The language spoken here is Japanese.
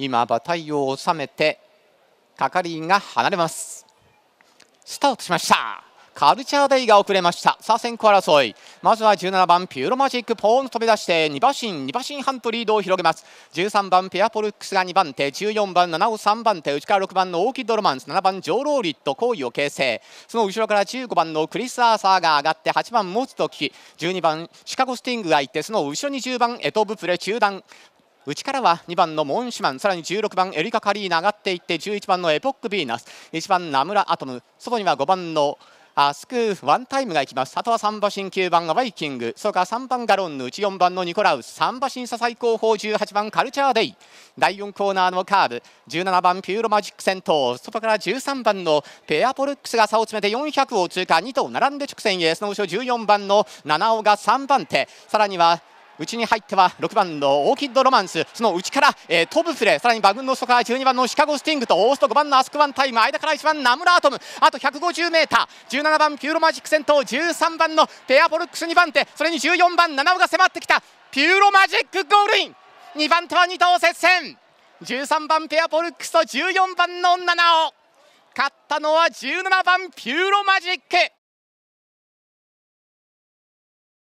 今馬体を収めて係員が離れますスタートしましたカルチャーデイが遅れましたさあ先行争いまずは17番ピューロマジックポーン飛び出して2馬身2馬身半とリードを広げます13番ペアポルックスが2番手14番7尾3番手内から6番のオーキッドロマンス7番ジョーローリット好位を形成その後ろから15番のクリス・アーサーが上がって8番モツとキ12番シカゴスティングがいてその後ろに10番エトブプレ中段内からは2番のモンシュマンさらに16番エリカ・カリーナ上がっていって11番のエポック・ヴィーナス1番ナムラ・アトム外には5番のあスクーワンタイムがいきますあとは3馬身9番がバイキングそうか3番ガロンヌ内4番のニコラウス3馬身差最高峰18番カルチャーデイ第4コーナーのカーブ17番ピューロマジック先頭外から13番のペアポルックスが差を詰めて400を通過2頭並んで直線へその後ろ14番の七尾が3番手さらには内に入っては6番のオーキッド・ロマンスその内から、えー、トブスレさらにバグンの外から12番のシカゴ・スティングとオースト5番のアスクワンタイム間から1番ナムラートムあと 150m17 番ピューロマジック先頭13番のペアボルックス2番手それに14番七尾が迫ってきたピューロマジックゴールイン2番手は2頭接戦13番ペアボルックスと14番の七尾勝ったのは17番ピューロマジック